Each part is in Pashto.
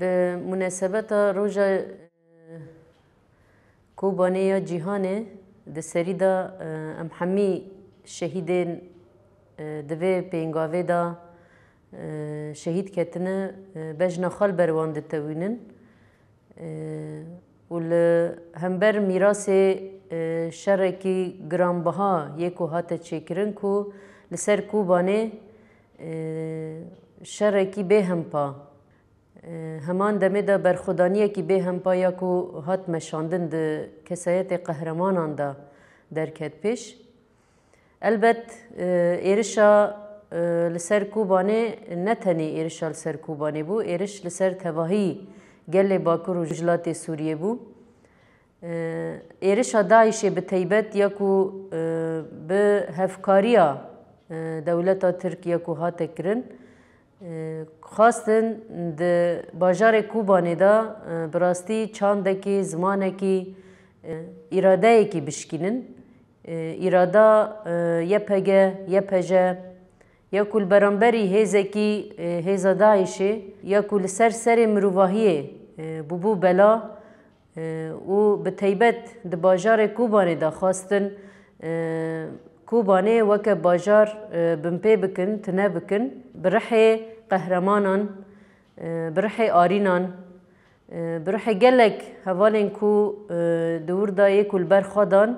بمناسبت روژا کوبانه یا جیهانه ده سری دا ام همی شهیدین دوی پینگاوی دا شهید کتنه بجنا خال بروان ده توینن ول همبر میراث شرکی گرانبها یکو هات چکرن کو لسر کوبانه شرکی به هم پا همان دمه ده برخودانیه که به هم پایا که هات مشاندن ده کسایت قهرمانان ده درکت پیش البت ایرشا لسر کوبانه نتنی ایرشا لسر کوبانه بو ایرش لسر تباهی گل باکر و جلات سوریه بو ایرشا داعش به تیبت یا کو به هفکاریا دولت ترکیه کو هات کرن خواستن د باجار کوبانې دا براستي چاندکی زمانکی اراده کی بشکینن اراده یپگه یپجه یا کل برانبری هیزکی هیزا داعشه یا کل سر سر مروواهیه بوبو بلا او به تیبت د باجار کوبانې دا خواستن کوبانه وکه باجار بمپی بکن تنه بکن برحه قهرمانان بروح آرینان بروح گلک هوالین کو دور دا یکو البر خودان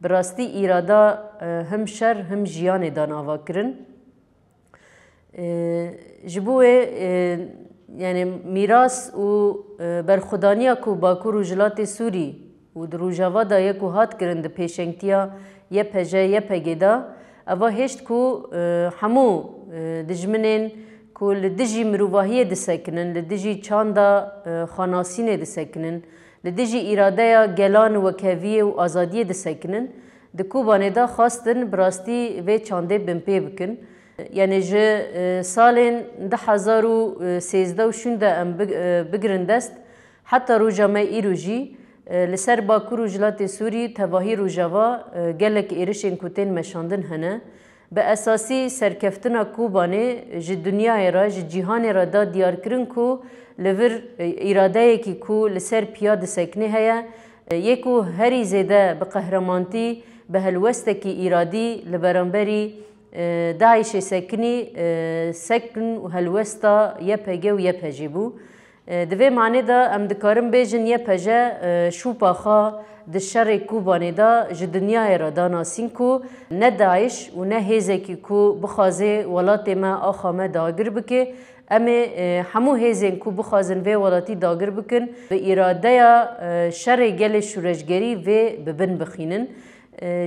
براستی ایرادا هم شر هم جیان دان آوا کرن جبوه یعنی میراس و برخودانیا کو باکور و جلات سوری و دروجاوا دا یکو هات کرن د پیشنگتیا یه پجه یه پگیدا اوا هشت کو همو دجمنین کو لدجی مروواهی دسکنن لدجی چاندا خاناسینه دسکنن لدجی اراده یا گلان و کویه و آزادی دسکنن د کوبانه دا خواستن براستی و چانده بمپی بکن یعنی ج سالن ده هزار و سیزده و شونده ام بگرن دست حتی رو جمعه ایروژی لسر باکور و جلات سوری تباهی رو جوا گلک ایرشن کتین مشاندن هنه به اساسی سرکفتنا کوبانه جی دنیای را جی جیهان را دا دیار کرن کو لور اراده یکی کو لسر پیاد سکنه هیا یکو هری زیده به قهرمانتی به هلوستکی ایرادی لبرانبری داعش سکنی سکن و هلوستا یپگه و یپجی بو دوی معنی دا ام دکارم بیجن یپجه شوپا خواه د شر کو باندې دا ج دنیا را داناسین کو نه داعش و نه هیزکی کو بخازه ولات ما اخامه داگر بکه امه همو هیزن کو بخوازن و ولاتی داگر بکن به اراده یا شر گل شورشگری و ببن بخینن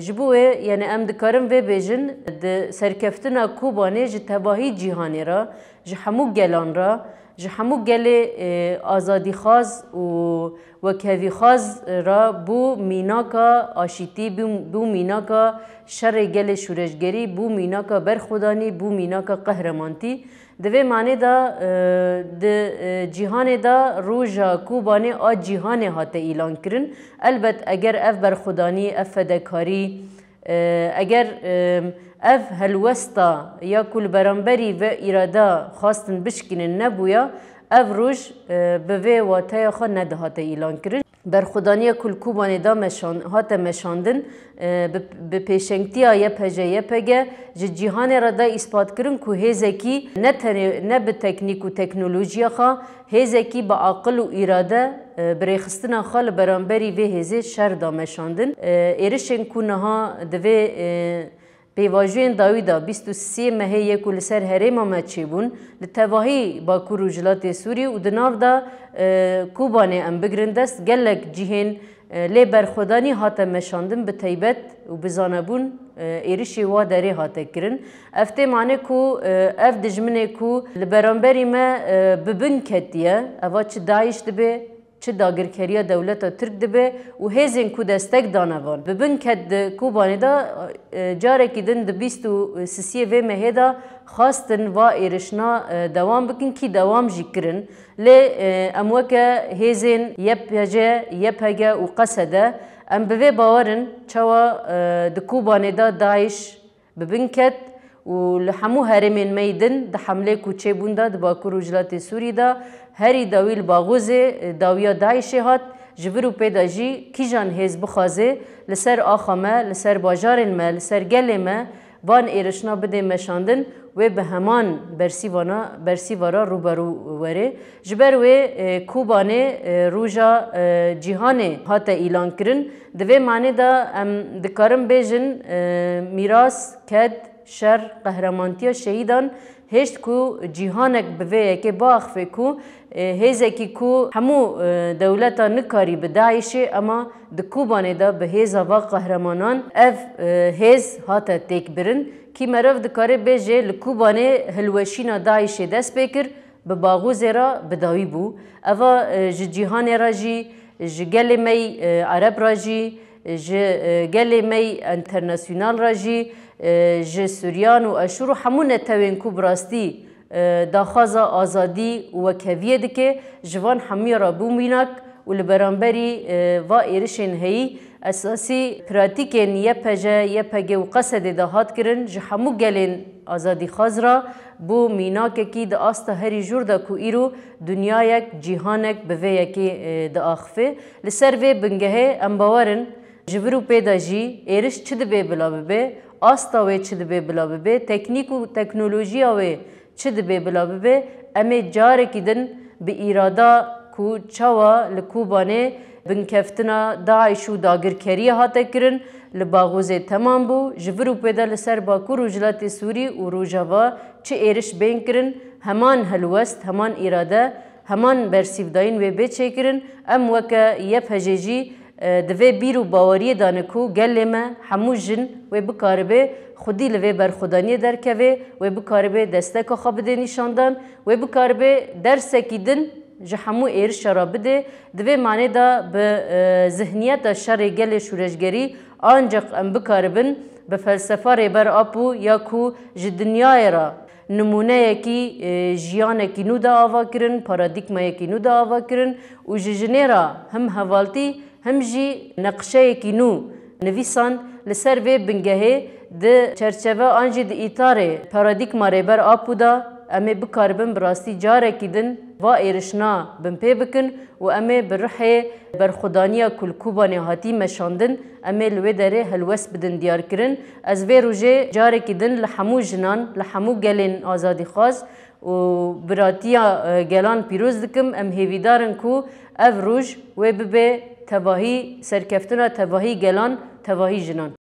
جبوه یعنی ام دکارم و بیجن د سرکفتنا کوبانه جتباهی جهانی را جهمو گلان را ji hemû gelê azadîxwaz û wekevîxwaz ra bû mînaka aşîtî bû mînaka şerê gelê şûreşgerî bû mînaka berxwedanî bû mînaka qehremanî di vê manê da di cîhanê da roja Kubanê a cîhanê hate îlan kirin elbet eger ev berxwedanî ev fedekarî eger e, ev helwesta ya kul beramberî ve îrada xastin bişkinin nebûya ev roj e, bi vê wateya xwe nedihate îlan kirin berxudaniya kulkubanê da meşan, hate meşandin e, bi pêşengtiya YPJYPG ji cîhanê re da îspat kirin ku hêzekî ne, ne bi teknîk û teknolojiya xwe hêzekî bi aqil û îrade birêxistina xwe li beramberî vê hêzê şer da meşandin e, êrişên ku niha divê Peyvajiyên dawî da 23 meheyek û li ser herêma me çêbûn li tevahî Bakur û jilatê Sûrî û di nav da Kubanê em bigirin dest gelek cihên lê berxwedanî hate meşandin bi teybet û bi zanebûn êrişê wa derê hate kirin. Ev têmanê ku ev dijminê ku li beramberî me bibin ketiye, eva çi dayîş dibe چه داگرکریا دولت ترک دبه و هزین کو دستک دانوان ببین کد کوبانی دا جاره که دن دبیست و سسیه وی مهدا خواستن و ایرشنا دوام بکن کی دوام جی کرن لی اموکه هزین یپ هجه یپ هجه و قصده ام بوی باورن چوا دکوبانی دا داعش ببین کد ولحمو هرمين ميدن د حمله کوچه بونده د باکور وجلات سوری دا هری داویل باغوزه داویا داعش هات جبرو پیداجی کی جان هیز بخوازه لسر آخامه لسر باجارن ما لسر گله ما وان ایرشنا بده مشاندن و به همان برسیوانا برسیوارا روبرو وره جبر و کوبانه روژا جهان هات اعلان کرن دوی معنی دا دکارم بیجن میراث کد شر قهرمانتیا شهیدان هشت کو جیهانک بوی که باخ کو هیزه کی کو همو دولتا نکاری به داعشه اما د کوبانه دا به هیزا و قهرمانان اف هیز هاته تیک برن کی مرو د کاری به جه لکوبانه هلوشینا داعشه دست بکر به باغوز را بداوی بو اوا جیهان را جی جگل می عرب را جی جگل می انترناسیونال را جی ژ سوریان و اشور و همون توین کو براستی داخواز آزادی و کویه دکه جوان همی را بومینک و لبرانبری و ایرشن هی اساسی پراتیکین یه پجه یه پگه و قصد دهات کرن جهمو گلین آزادی خاز را بو میناک کی د آست هری جور دا کو ایرو دنیایک جیهانک بوه یکی دا آخفه لسر وی بنگه ام باورن جورو پیدا جی ایرش چه دبه بلا ببه آستاوی چه دبه بلا ببه تکنیک و تکنولوژیاوی چه دبه بلا ببه امه جاره کدن به ایرادا کو چوا لکوبانه بنکفتنا داعش و داگرکری هاته کرن لباغوزه تمام بو جور و پیدا لسر باکور و جلات سوری و روجاوا چه ایرش بین کرن همان هلوست همان اراده همان برسیبداین و بیچه کرن ام وکه یپ هجیجی دوی بیرو باوری دانه کو گله ما همو جن و بکاربه خودی لوی بر خودانی درکوه و بکاربه دسته که خواب ده نشاندن و بکاربه درس کیدن ji hemû êrişa ra bide divê manê da bi e, zihniyeta şerê gelê şûreşgerî ancak em bikaribin bi felsefa rêber apû ya ku ji dinyayê ra nûmûneyekî e, jiyanekî nû da ava kirin, paradîkmayekî nû da ava kirin û ji jinê ra him hevaltî هم جی نقشەیەکی نو نویسان لەسەر وێ بنگەهێ di çerçeve an jî di îtarê paradîkma rêber apû da em ê bikaribin bi rastî carekî din va êrişna bin pê bikin û em ê bi rihê berxudaniya kulkubanê hatî meşandin em ê li wê derê helwest bidin diyarkirin ez vê rojê carekî din li hemû jinan li hemû gelên azadîxwaz û biratiya gelan pîroz dikim em hêvîdarin ku ev roj wê bibe تواهی سرکفتنا تباهی گلان تباهی جنان